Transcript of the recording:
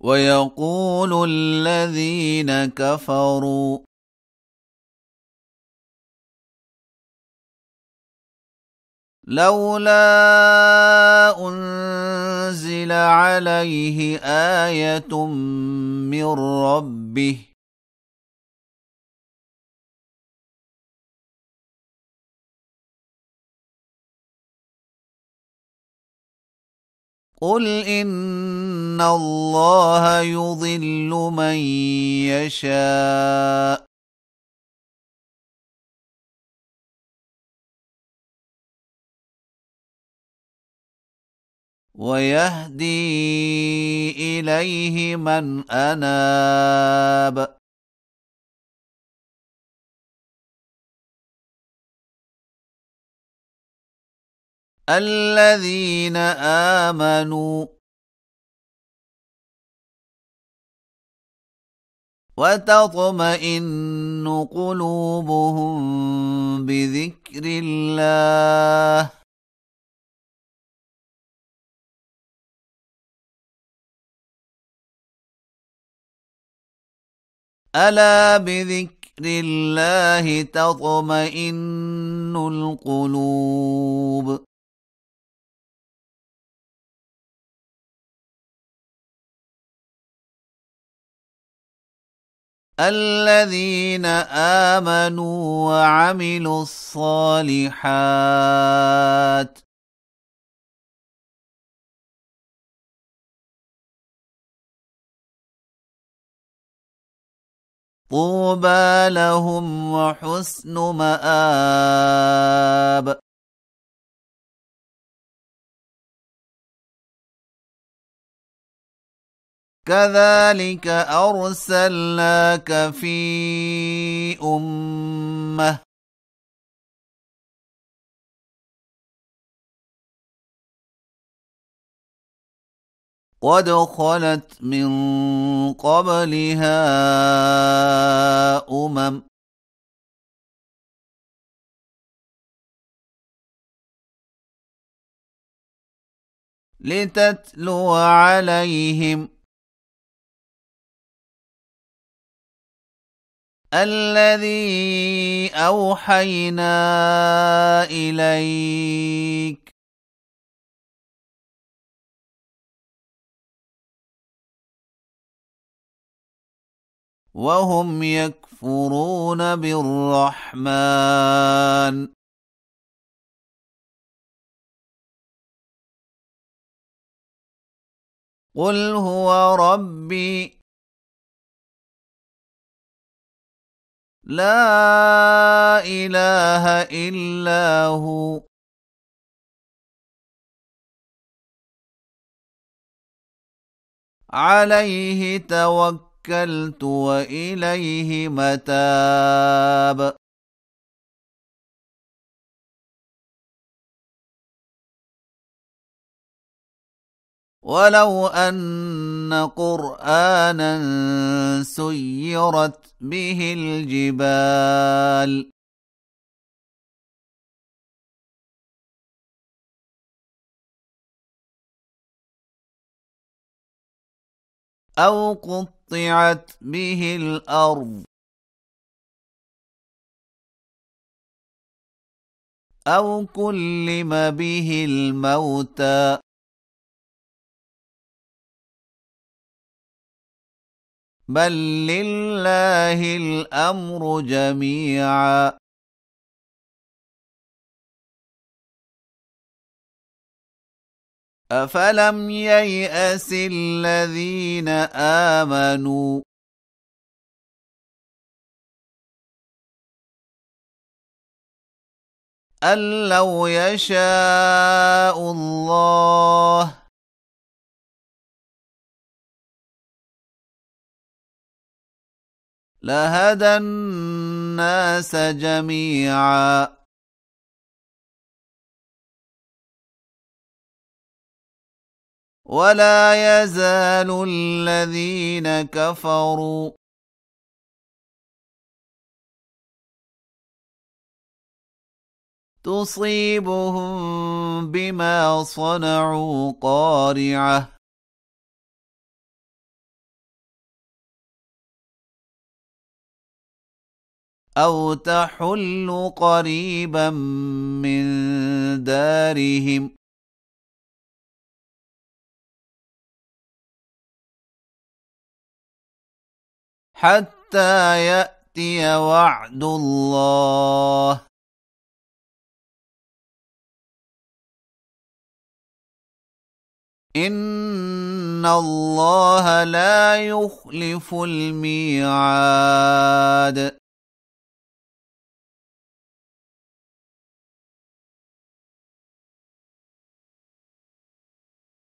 ويقول الذين كفروا لولا انزل عليه ايه من ربه قل ان الله يضل من يشاء ويهدي اليه من اناب الذين امنوا وتطمئن قلوبهم بذكر الله الا بذكر الله تطمئن القلوب الذين امنوا وعملوا الصالحات طوبى لهم وحسن مآب كذلك أرسلناك في أمة قد خلت من قبلها أمم لتتلو عليهم الذي أوحينا إليك وهم يكفرون بالرحمن قل هو ربي لا اله الا هو عليه توكلت واليه متاب ولو ان قرانا سيرت به الجبال او قطعت به الارض او كلم به الموتى بل لله الأمر جميعا أفلم ييأس الذين آمنوا أن لو يشاء الله لهدى الناس جميعا ولا يزال الذين كفروا تصيبهم بما صنعوا قارعه أو تحل قريبا من دارهم حتى يأتي وعد الله إن الله لا يخلف الميعاد